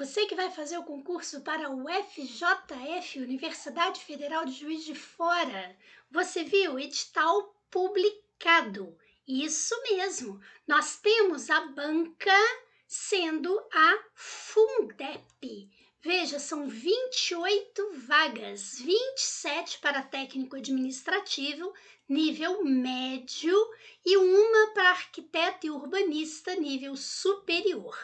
Você que vai fazer o concurso para o FJF, Universidade Federal de Juiz de Fora, você viu edital publicado. Isso mesmo, nós temos a banca sendo a Fundep. Veja, são 28 vagas, 27 para técnico administrativo, nível médio, e uma para arquiteto e urbanista, nível superior.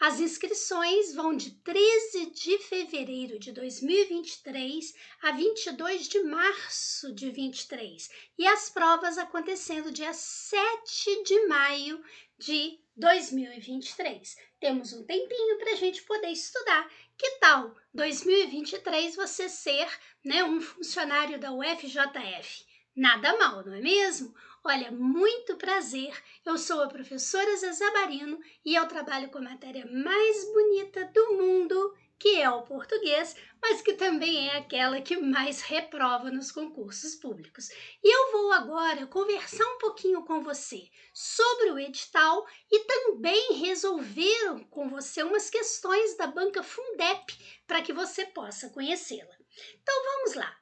As inscrições vão de 13 de fevereiro de 2023 a 22 de março de 23, e as provas acontecendo dia 7 de maio de 2023. Temos um tempinho para a gente poder estudar que tal 2023 você ser né, um funcionário da UFJF? Nada mal, não é mesmo? Olha, muito prazer! Eu sou a professora Zezabarino e eu trabalho com a matéria mais bonita do mundo que é o português, mas que também é aquela que mais reprova nos concursos públicos. E eu vou agora conversar um pouquinho com você sobre o edital e também resolver com você umas questões da banca Fundep para que você possa conhecê-la. Então vamos lá.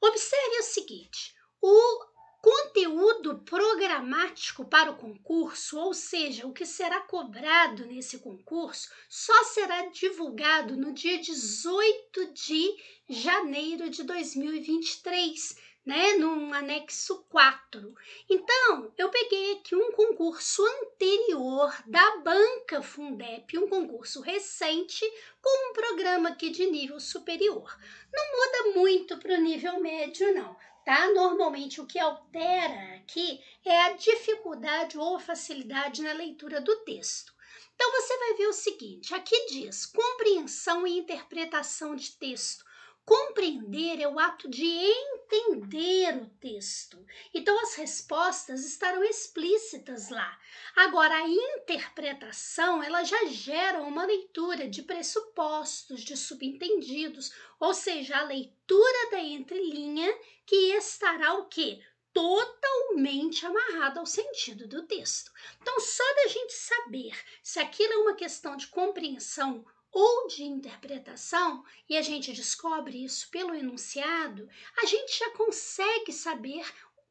Observe o seguinte: o conteúdo programático para o concurso, ou seja, o que será cobrado nesse concurso, só será divulgado no dia 18 de janeiro de 2023, né, no anexo 4. Então, eu peguei aqui um concurso anterior da banca Fundep, um concurso recente, com um programa aqui de nível superior. Não muda muito para o nível médio, não tá? Normalmente o que altera aqui é a dificuldade ou facilidade na leitura do texto. Então você vai ver o seguinte, aqui diz compreensão e interpretação de texto. Compreender é o ato de entender o texto. Então as respostas estarão explícitas lá. Agora a interpretação, ela já gera uma leitura de pressupostos, de subentendidos, ou seja, a leitura da entrelinha que estará o quê? totalmente amarrado ao sentido do texto. Então, só da gente saber se aquilo é uma questão de compreensão ou de interpretação, e a gente descobre isso pelo enunciado, a gente já consegue saber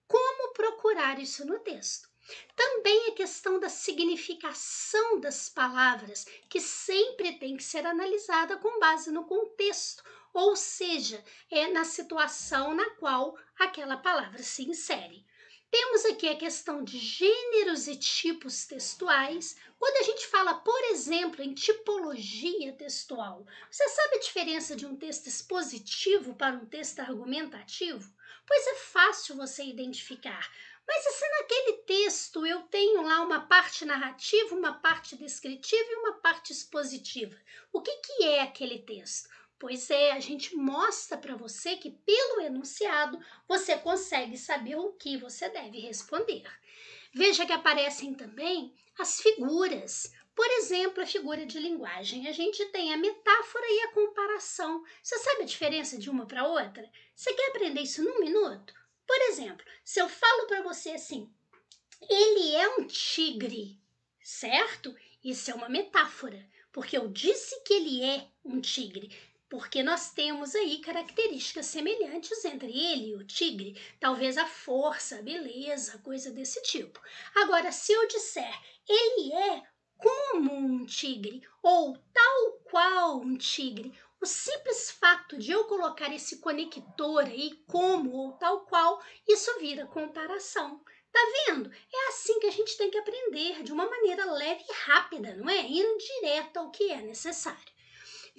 como procurar isso no texto. Também a questão da significação das palavras, que sempre tem que ser analisada com base no contexto, ou seja, é na situação na qual aquela palavra se insere. Temos aqui a questão de gêneros e tipos textuais. Quando a gente fala, por exemplo, em tipologia textual, você sabe a diferença de um texto expositivo para um texto argumentativo? Pois é fácil você identificar. Mas e se naquele texto eu tenho lá uma parte narrativa, uma parte descritiva e uma parte expositiva? O que, que é aquele texto? Pois é, a gente mostra para você que pelo enunciado você consegue saber o que você deve responder. Veja que aparecem também as figuras. Por exemplo, a figura de linguagem. A gente tem a metáfora e a comparação. Você sabe a diferença de uma para outra? Você quer aprender isso num minuto? Por exemplo, se eu falo para você assim, ele é um tigre, certo? Isso é uma metáfora, porque eu disse que ele é um tigre porque nós temos aí características semelhantes entre ele e o tigre, talvez a força, a beleza, coisa desse tipo. Agora, se eu disser ele é como um tigre ou tal qual um tigre, o simples fato de eu colocar esse conector aí, como ou tal qual, isso vira comparação. Tá vendo? É assim que a gente tem que aprender, de uma maneira leve e rápida, não é? Indo direto ao que é necessário.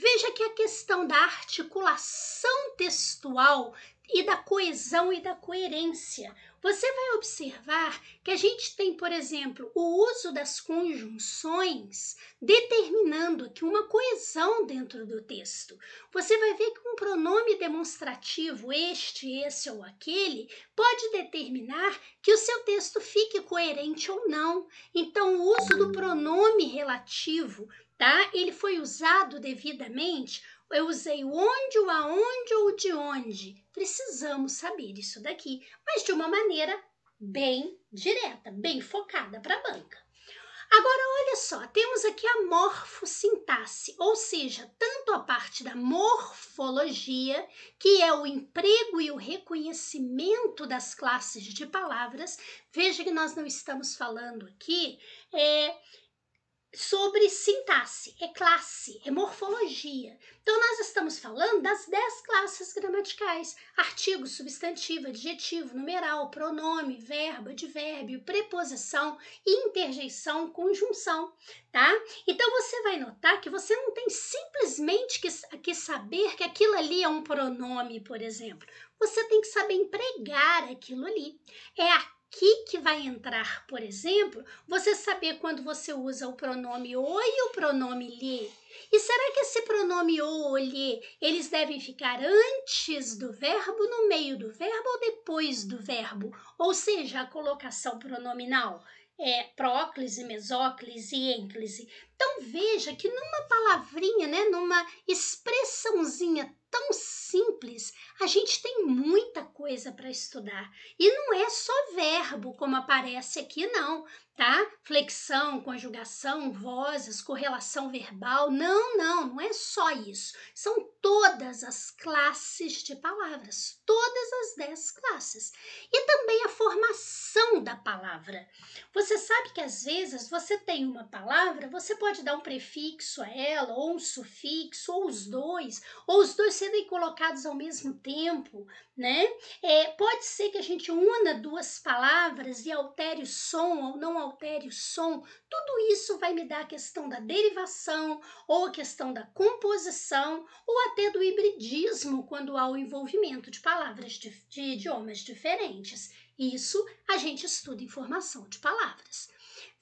Veja que a questão da articulação textual e da coesão e da coerência. Você vai observar que a gente tem, por exemplo, o uso das conjunções determinando aqui uma coesão dentro do texto. Você vai ver que um pronome demonstrativo, este, esse ou aquele, pode determinar que o seu texto fique coerente ou não. Então, o uso do pronome relativo tá? Ele foi usado devidamente? Eu usei onde, o aonde ou de onde? Precisamos saber isso daqui, mas de uma maneira bem direta, bem focada para a banca. Agora, olha só, temos aqui a morfossintaxe, ou seja, tanto a parte da morfologia, que é o emprego e o reconhecimento das classes de palavras. Veja que nós não estamos falando aqui é, sobre sintaxe, é classe, é morfologia. Então, nós estamos falando das dez classes gramaticais: artigo, substantivo, adjetivo, numeral, pronome, verbo, advérbio, preposição, interjeição, conjunção, tá? Então, você vai notar que você não tem simplesmente que, que saber que aquilo ali é um pronome, por exemplo. Você tem que saber empregar aquilo ali. É a que, que vai entrar, por exemplo, você saber quando você usa o pronome o e o pronome lhe. E será que esse pronome o ou lhe, eles devem ficar antes do verbo, no meio do verbo ou depois do verbo? Ou seja, a colocação pronominal é, próclise, mesóclise e ênclise. Então veja que numa palavrinha, né, numa expressãozinha tão simples. A gente tem muita coisa para estudar. E não é só verbo como aparece aqui, não tá? Flexão, conjugação, vozes, correlação verbal. Não, não, não é só isso. São todas as classes de palavras, todas as dez classes. E também a formação da palavra. Você sabe que às vezes você tem uma palavra, você pode dar um prefixo a ela, ou um sufixo, ou os dois, ou os dois serem colocados ao mesmo tempo, né? É, pode ser que a gente una duas palavras e altere o som ou não altere altere o som, tudo isso vai me dar a questão da derivação, ou a questão da composição, ou até do hibridismo, quando há o envolvimento de palavras de, de idiomas diferentes. Isso a gente estuda em formação de palavras.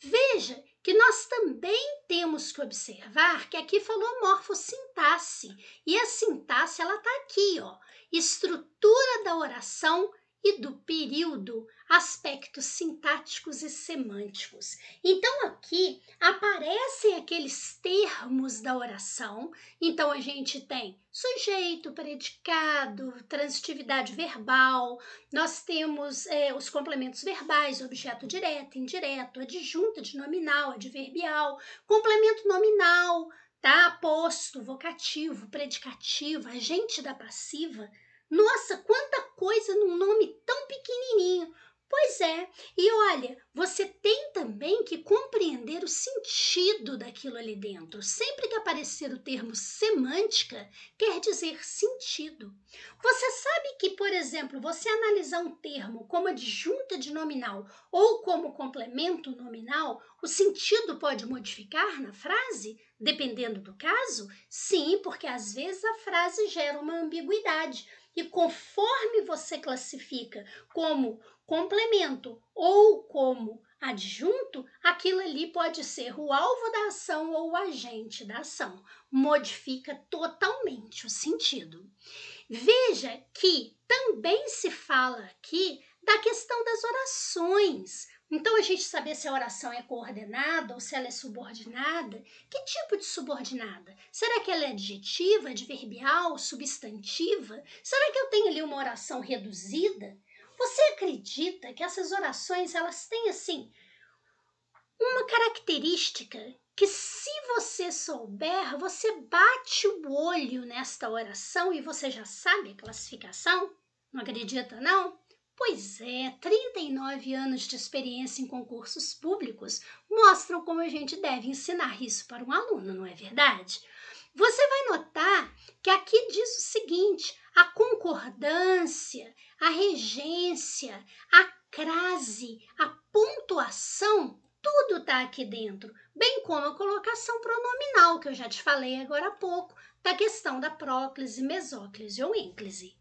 Veja que nós também temos que observar que aqui falou morfossintaxe, e a sintaxe ela está aqui, ó, estrutura da oração e do período, aspectos sintáticos e semânticos. Então, aqui aparecem aqueles termos da oração. Então, a gente tem sujeito, predicado, transitividade verbal, nós temos é, os complementos verbais, objeto direto, indireto, adjunto, adnominal, adverbial, complemento nominal, tá? Aposto, vocativo, predicativo, agente da passiva. Nossa, quanta coisa num nome tão pequenininho. Pois é, e olha, você tem também que compreender o sentido daquilo ali dentro. Sempre que aparecer o termo semântica, quer dizer sentido. Você sabe que, por exemplo, você analisar um termo como adjunta de nominal ou como complemento nominal, o sentido pode modificar na frase? Dependendo do caso, sim, porque às vezes a frase gera uma ambiguidade. E conforme você classifica como complemento ou como adjunto, aquilo ali pode ser o alvo da ação ou o agente da ação. Modifica totalmente o sentido. Veja que também se fala aqui da questão das orações. Então, a gente saber se a oração é coordenada ou se ela é subordinada, que tipo de subordinada? Será que ela é adjetiva, adverbial, substantiva? Será que eu tenho ali uma oração reduzida? Você acredita que essas orações elas têm assim uma característica que se você souber, você bate o olho nesta oração e você já sabe a classificação? Não acredita não? Pois é, 39 anos de experiência em concursos públicos mostram como a gente deve ensinar isso para um aluno, não é verdade? Você vai notar que aqui diz o seguinte: a concordância, a regência, a crase, a pontuação, tudo está aqui dentro, bem como a colocação pronominal que eu já te falei agora há pouco, da questão da próclise, mesóclise ou ênclise.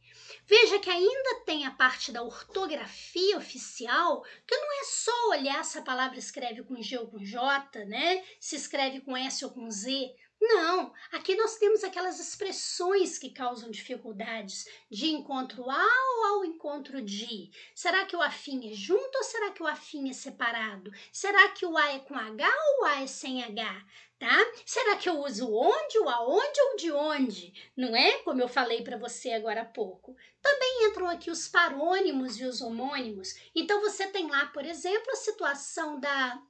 Veja que ainda tem a parte da ortografia oficial, que não é só olhar se a palavra escreve com G ou com J, né? Se escreve com S ou com Z. Não, aqui nós temos aquelas expressões que causam dificuldades de encontro ao ao encontro de. Será que o afim é junto ou será que o afim é separado? Será que o A é com H ou o A é sem H? tá? Será que eu uso onde, o aonde ou de onde? Não é? Como eu falei para você agora há pouco. Também entram aqui os parônimos e os homônimos. Então você tem lá, por exemplo, a situação da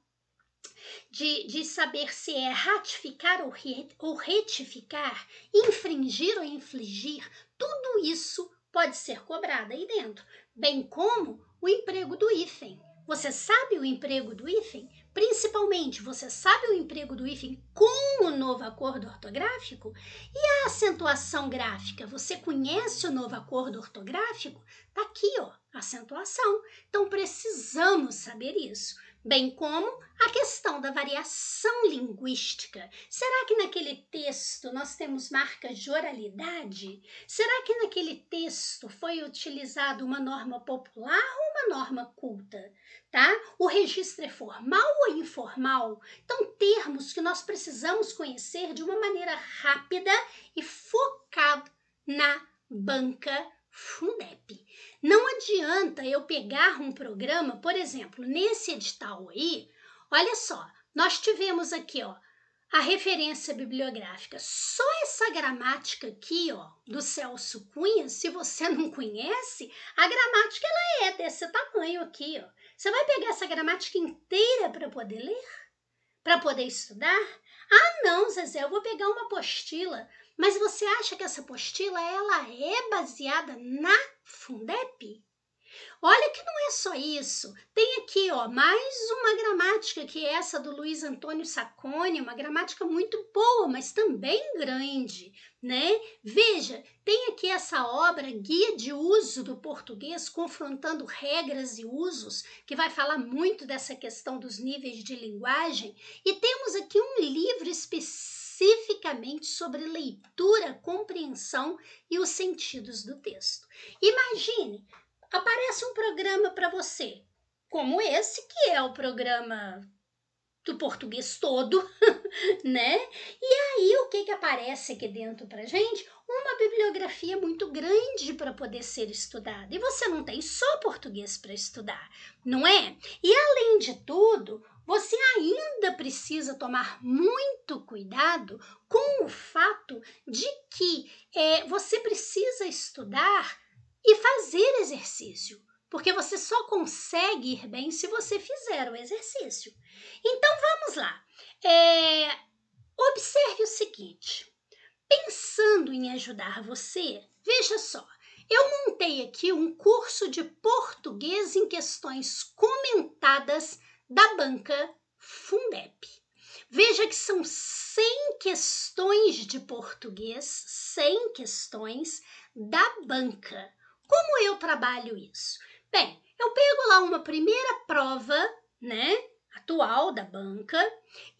de, de, saber se é ratificar ou, re, ou retificar, infringir ou infligir, tudo isso pode ser cobrado aí dentro, bem como o emprego do hífen. Você sabe o emprego do hífen? Principalmente, você sabe o emprego do hífen com o novo acordo ortográfico? E a acentuação gráfica? Você conhece o novo acordo ortográfico? Tá aqui, ó, acentuação. Então precisamos saber isso bem como a questão da variação linguística. Será que naquele texto nós temos marcas de oralidade? Será que naquele texto foi utilizada uma norma popular ou uma norma culta? Tá? O registro é formal ou informal? Então, termos que nós precisamos conhecer de uma maneira rápida e focada na banca Fundep. Não adianta eu pegar um programa, por exemplo, nesse edital aí, olha só, nós tivemos aqui, ó, a referência bibliográfica. Só essa gramática aqui, ó, do Celso Cunha, se você não conhece, a gramática ela é desse tamanho aqui, ó. Você vai pegar essa gramática inteira para poder ler? Para poder estudar? Ah, não, Zezé, eu vou pegar uma apostila mas você acha que essa apostila ela é baseada na Fundep? Olha que não é só isso. Tem aqui, ó, mais uma gramática que é essa do Luiz Antônio Sacone, uma gramática muito boa, mas também grande, né? Veja, tem aqui essa obra Guia de Uso do Português confrontando regras e usos, que vai falar muito dessa questão dos níveis de linguagem, e temos aqui um livro específico especificamente sobre leitura, compreensão e os sentidos do texto. Imagine, aparece um programa para você, como esse, que é o programa do português todo, né? E aí o que que aparece aqui dentro para gente? Uma bibliografia muito grande para poder ser estudada. E você não tem só português para estudar, não é? E além de tudo, você ainda precisa tomar muito cuidado com o fato de que é, você precisa estudar e fazer exercício. Porque você só consegue ir bem se você fizer o exercício. Então vamos lá. É, observe o seguinte: pensando em ajudar você, veja só. Eu montei aqui um curso de português em questões comentadas da banca Fundeb. Veja que são 100 questões de português, 100 questões da banca. Como eu trabalho isso? Bem, eu pego lá uma primeira prova, né, atual da banca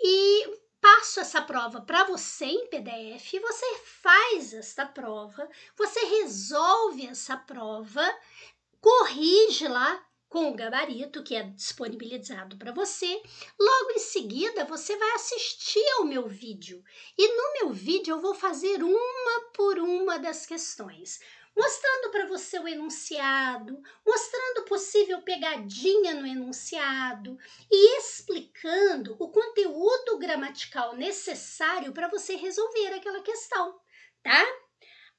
e passo essa prova para você em PDF, você faz essa prova, você resolve essa prova, corrige lá com o gabarito que é disponibilizado para você. Logo em seguida, você vai assistir ao meu vídeo e no meu vídeo eu vou fazer uma por uma das questões, mostrando para você o enunciado, mostrando possível pegadinha no enunciado e explicando o conteúdo gramatical necessário para você resolver aquela questão, tá?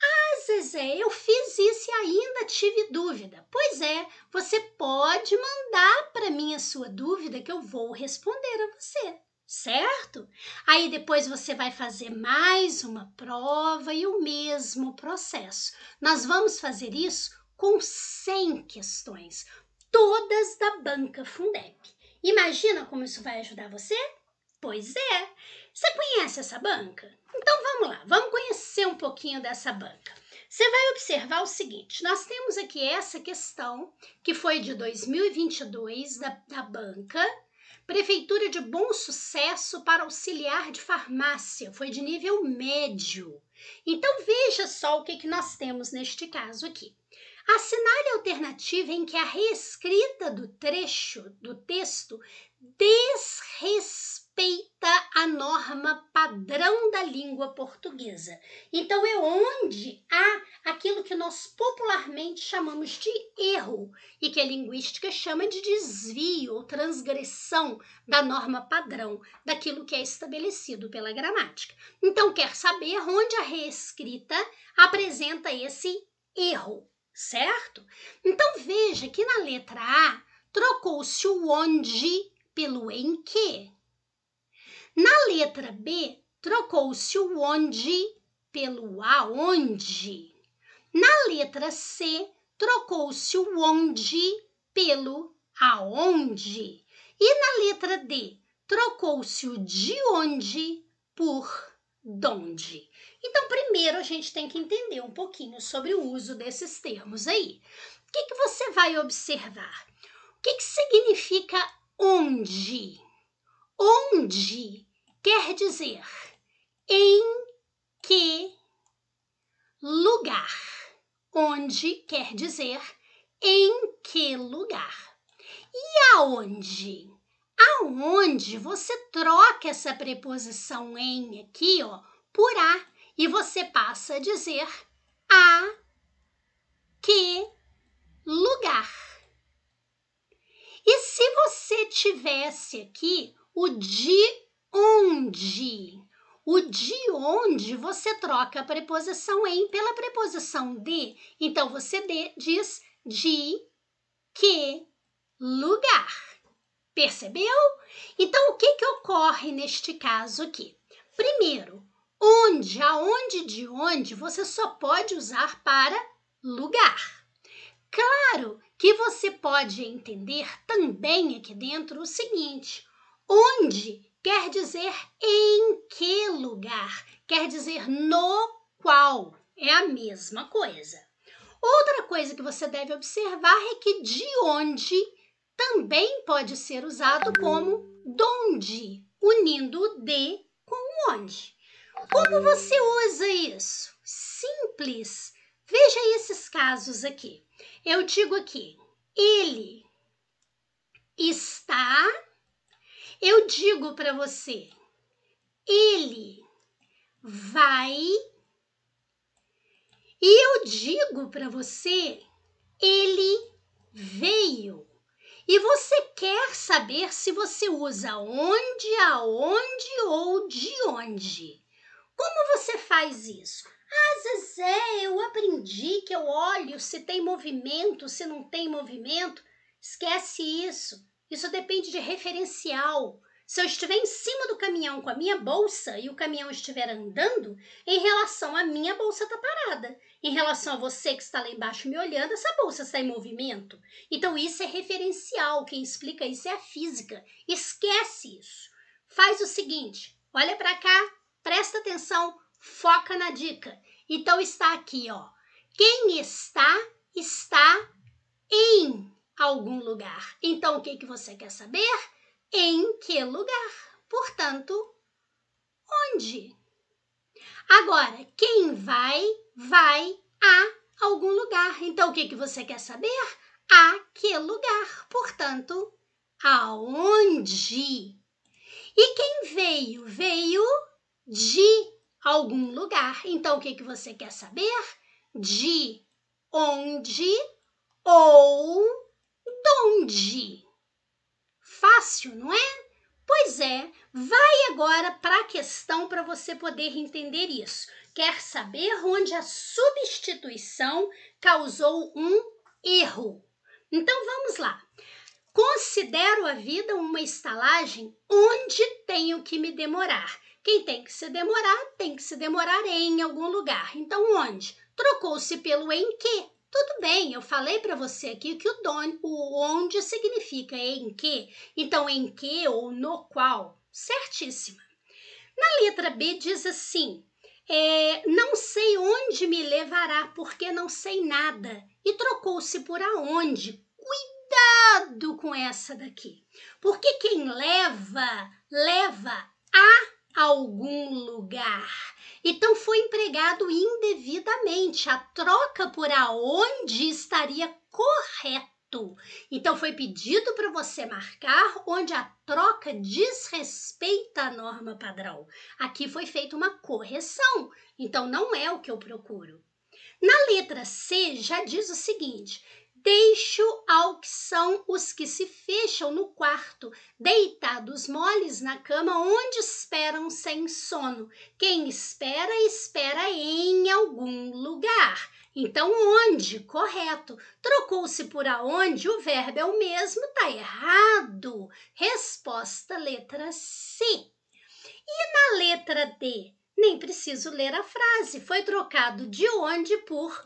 Ah, Zezé, eu fiz isso e ainda tive dúvida. Pois é, você pode mandar para mim a sua dúvida que eu vou responder a você, certo? Aí depois você vai fazer mais uma prova e o mesmo processo. Nós vamos fazer isso com 100 questões, todas da banca Fundeb. Imagina como isso vai ajudar você? Pois é! Você conhece essa banca? Então vamos lá, vamos conhecer um pouquinho dessa banca. Você vai observar o seguinte: nós temos aqui essa questão que foi de 2022 da, da banca Prefeitura de Bom Sucesso para auxiliar de farmácia, foi de nível médio. Então veja só o que, que nós temos neste caso aqui. Assinale a alternativa em que a reescrita do trecho do texto desrespeita respeita a norma padrão da língua portuguesa. Então é onde há aquilo que nós popularmente chamamos de erro e que a linguística chama de desvio ou transgressão da norma padrão, daquilo que é estabelecido pela gramática. Então quer saber onde a reescrita apresenta esse erro, certo? Então veja que na letra A trocou-se o onde pelo em que. Na letra B, trocou-se o onde pelo aonde. Na letra C, trocou-se o onde pelo aonde. E na letra D, trocou-se o de onde por donde. Então, primeiro a gente tem que entender um pouquinho sobre o uso desses termos aí. O que, que você vai observar? O que, que significa onde? Onde quer dizer em que lugar. Onde quer dizer em que lugar. E aonde? Aonde você troca essa preposição em aqui, ó, por a e você passa a dizer a que lugar. E se você tivesse aqui o de onde. O de onde você troca a preposição em pela preposição de. Então você de, diz de que lugar. Percebeu? Então o que, que ocorre neste caso aqui? Primeiro, onde, aonde, de onde você só pode usar para lugar. Claro que você pode entender também aqui dentro o seguinte: onde quer dizer em que lugar, quer dizer no qual. É a mesma coisa. Outra coisa que você deve observar é que de onde também pode ser usado como donde, unindo o de com o onde. Como você usa isso? Simples. Veja esses casos aqui. Eu digo aqui, ele está eu digo para você, ele vai. E eu digo para você, ele veio. E você quer saber se você usa onde, aonde ou de onde. Como você faz isso? Ah, Zezé, eu aprendi que eu olho se tem movimento, se não tem movimento. Esquece isso. Isso depende de referencial. Se eu estiver em cima do caminhão com a minha bolsa e o caminhão estiver andando, em relação à minha bolsa está parada. Em relação a você que está lá embaixo me olhando, essa bolsa está em movimento. Então isso é referencial. Quem explica isso é a física. Esquece isso. Faz o seguinte: olha para cá, presta atenção, foca na dica. Então está aqui, ó. Quem está, está em algum lugar. Então, o que, que você quer saber? Em que lugar? Portanto, onde? Agora, quem vai, vai a algum lugar. Então, o que, que você quer saber? A que lugar? Portanto, aonde? E quem veio? Veio de algum lugar. Então, o que, que você quer saber? De onde ou onde? Fácil, não é? Pois é, vai agora para a questão para você poder entender isso. Quer saber onde a substituição causou um erro? Então vamos lá. Considero a vida uma estalagem onde tenho que me demorar. Quem tem que se demorar, tem que se demorar em algum lugar. Então, onde? Trocou-se pelo em que tudo bem, eu falei para você aqui que o, don, o onde significa em que, então em que ou no qual, certíssima. Na letra B diz assim: é, não sei onde me levará, porque não sei nada. E trocou-se por aonde. Cuidado com essa daqui. Porque quem leva, leva a algum lugar. Então foi empregado indevidamente. A troca por aonde estaria correto. Então foi pedido para você marcar onde a troca desrespeita a norma padrão. Aqui foi feita uma correção. Então não é o que eu procuro. Na letra C já diz o seguinte: Deixo ao que são os que se fecham no quarto, deitados moles na cama, onde esperam sem sono. Quem espera, espera em algum lugar. Então, onde? Correto. Trocou-se por aonde? O verbo é o mesmo, tá errado. Resposta letra C. E na letra D? Nem preciso ler a frase. Foi trocado de onde por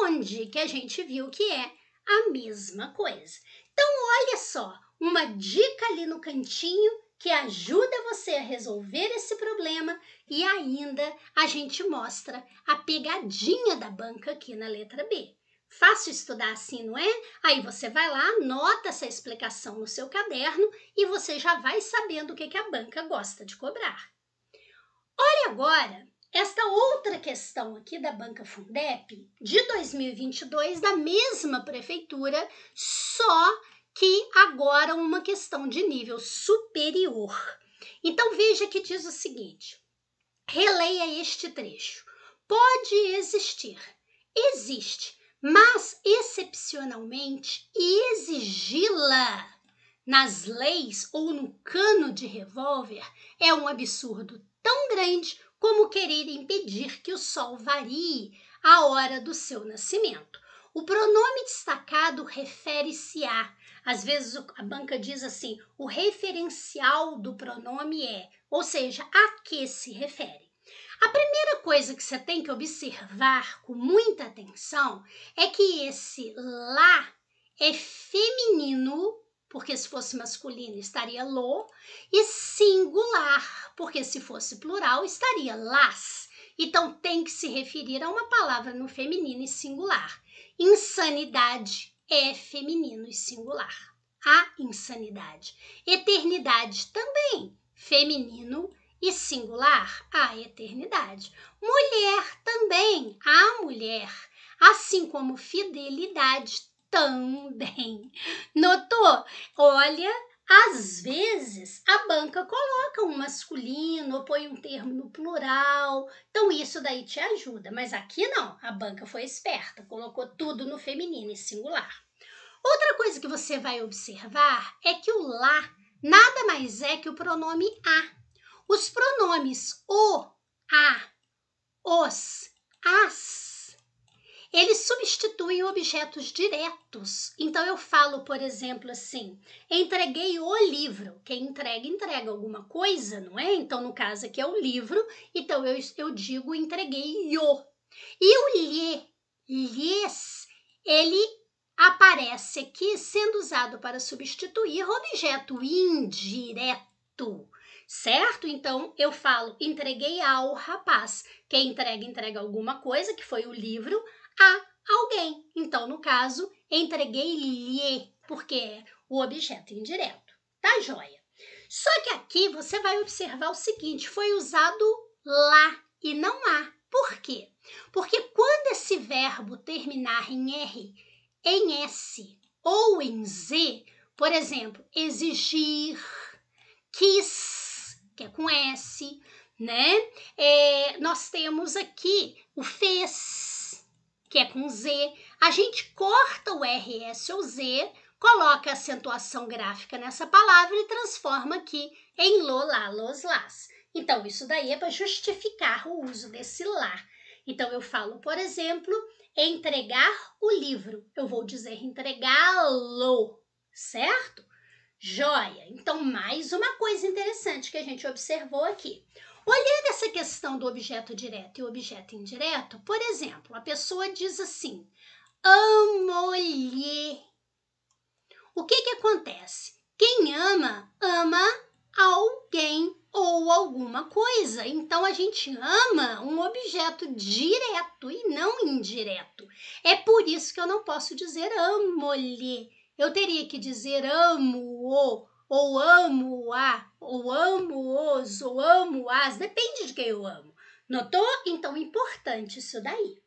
donde, que a gente viu que é a mesma coisa. Então, olha só, uma dica ali no cantinho que ajuda você a resolver esse problema e ainda a gente mostra a pegadinha da banca aqui na letra B. Fácil estudar assim, não é? Aí você vai lá, anota essa explicação no seu caderno e você já vai sabendo o que, que a banca gosta de cobrar. Olha agora outra questão aqui da Banca Fundep, de 2022, da mesma prefeitura, só que agora uma questão de nível superior. Então veja que diz o seguinte: releia este trecho. Pode existir, existe, mas excepcionalmente exigi-la nas leis ou no cano de revólver é um absurdo tão grande como querer impedir que o sol varie a hora do seu nascimento. O pronome destacado refere-se a. Às vezes a banca diz assim: o referencial do pronome é, ou seja, a que se refere. A primeira coisa que você tem que observar com muita atenção é que esse lá é feminino porque se fosse masculino estaria lo, e singular, porque se fosse plural estaria las. Então tem que se referir a uma palavra no feminino e singular. Insanidade é feminino e singular. A insanidade. Eternidade também, feminino e singular, a eternidade. Mulher também, a mulher. Assim como fidelidade também. Notou? Olha, às vezes a banca coloca um masculino, ou põe um termo no plural. Então isso daí te ajuda, mas aqui não. A banca foi esperta, colocou tudo no feminino e singular. Outra coisa que você vai observar é que o lá nada mais é que o pronome a. Os pronomes o, a, os, as eles substituem objetos diretos. Então eu falo, por exemplo, assim: entreguei o livro. Quem entrega, entrega alguma coisa, não é? Então, no caso aqui é o livro, então eu, eu digo entreguei o. E o lhe, lhes, ele aparece aqui sendo usado para substituir objeto indireto certo? Então eu falo, entreguei ao rapaz. Quem entrega, entrega alguma coisa, que foi o livro a alguém. Então, no caso, entreguei-lhe, porque é o objeto indireto. Tá joia? Só que aqui você vai observar o seguinte: foi usado lá e não há. Por quê? Porque quando esse verbo terminar em R, em S ou em Z, por exemplo, exigir, quis, que é com S, né? É, nós temos aqui o fez, que é com Z, a gente corta o RS ou Z, coloca a acentuação gráfica nessa palavra e transforma aqui em lo, lá, los, las. Então, isso daí é para justificar o uso desse lá. Então, eu falo, por exemplo, entregar o livro. Eu vou dizer entregá-lo, certo? Joia! Então, mais uma coisa interessante que a gente observou aqui. Olhando essa questão do objeto direto e objeto indireto, por exemplo, a pessoa diz assim: amo-lhe. O que, que acontece? Quem ama, ama alguém ou alguma coisa. Então a gente ama um objeto direto e não indireto. É por isso que eu não posso dizer amo-lhe. Eu teria que dizer amo-o ou amo-a ou amo os, ou amo as, depende de quem eu amo. Notou? Então, importante isso daí.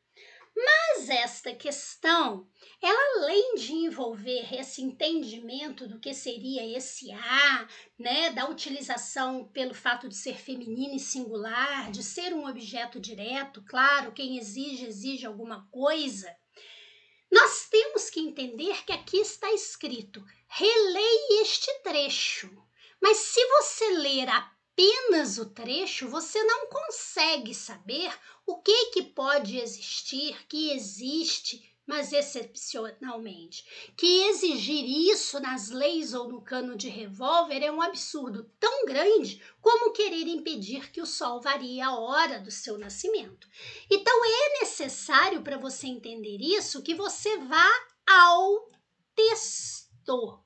Mas esta questão, ela além de envolver esse entendimento do que seria esse A, né, da utilização pelo fato de ser feminino e singular, de ser um objeto direto, claro, quem exige, exige alguma coisa, nós temos que entender que aqui está escrito: releia este trecho. Mas se você ler apenas o trecho, você não consegue saber o que que pode existir, que existe, mas excepcionalmente. Que exigir isso nas leis ou no cano de revólver é um absurdo tão grande como querer impedir que o sol varie a hora do seu nascimento. Então é necessário para você entender isso que você vá ao texto,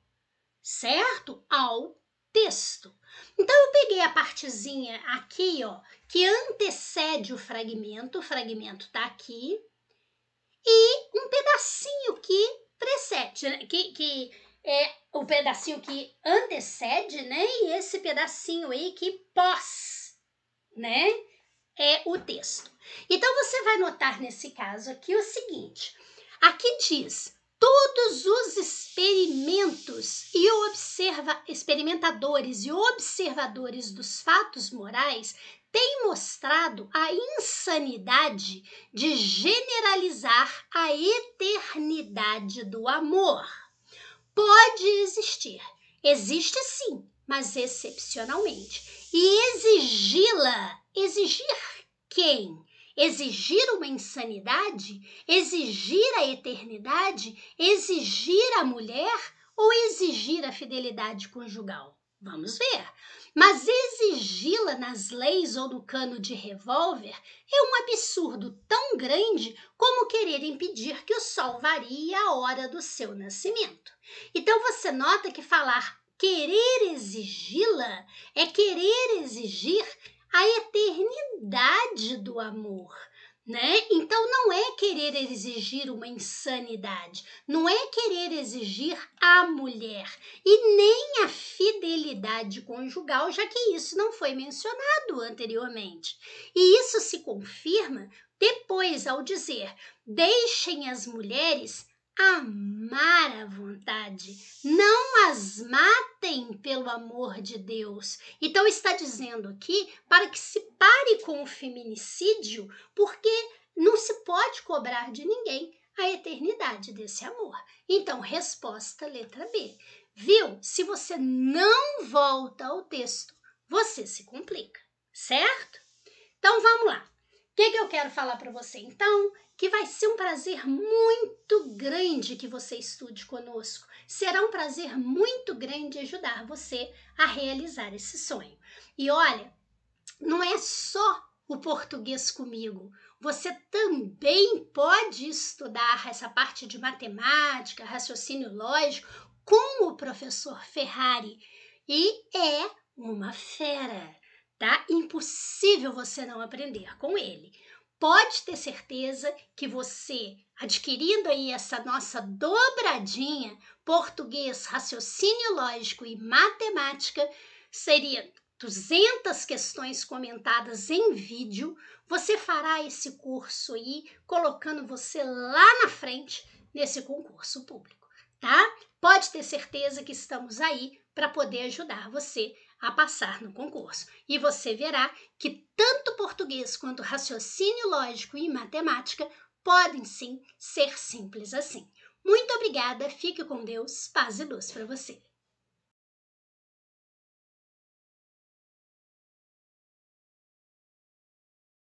certo? Ao texto. Então, eu peguei a partezinha aqui, ó, que antecede o fragmento, o fragmento tá aqui, e um pedacinho que precede, né, que, que é o pedacinho que antecede, né? E esse pedacinho aí que pós, né? É o texto. Então, você vai notar nesse caso aqui o seguinte: aqui diz todos os experimentos e observa experimentadores e observadores dos fatos morais têm mostrado a insanidade de generalizar a eternidade do amor. Pode existir, existe sim, mas excepcionalmente. E exigi-la, exigir quem? Exigir uma insanidade? Exigir a eternidade? Exigir a mulher? Ou exigir a fidelidade conjugal? Vamos ver. Mas exigi-la nas leis ou no cano de revólver é um absurdo tão grande como querer impedir que o sol varie a hora do seu nascimento. Então você nota que falar querer exigi-la é querer exigir a eternidade do amor. Né? Então não é querer exigir uma insanidade, não é querer exigir a mulher e nem a fidelidade conjugal, já que isso não foi mencionado anteriormente. E isso se confirma depois ao dizer: deixem as mulheres amar a vontade. Não as matem, pelo amor de Deus. Então está dizendo aqui para que se pare com o feminicídio, porque não se pode cobrar de ninguém a eternidade desse amor. Então, resposta letra B. Viu? Se você não volta ao texto, você se complica, certo? Então vamos lá. O que, que eu quero falar para você então que vai ser um prazer muito grande que você estude conosco. Será um prazer muito grande ajudar você a realizar esse sonho. E olha, não é só o português comigo. Você também pode estudar essa parte de matemática, raciocínio lógico com o professor Ferrari. E é uma fera, tá? Impossível você não aprender com ele pode ter certeza que você, adquirindo aí essa nossa dobradinha português, raciocínio lógico e matemática, seria 200 questões comentadas em vídeo. Você fará esse curso aí, colocando você lá na frente nesse concurso público, tá? Pode ter certeza que estamos aí para poder ajudar você a passar no concurso. E você verá que tanto português quanto raciocínio lógico e matemática podem sim ser simples assim. Muito obrigada, fique com Deus, paz e luz para você.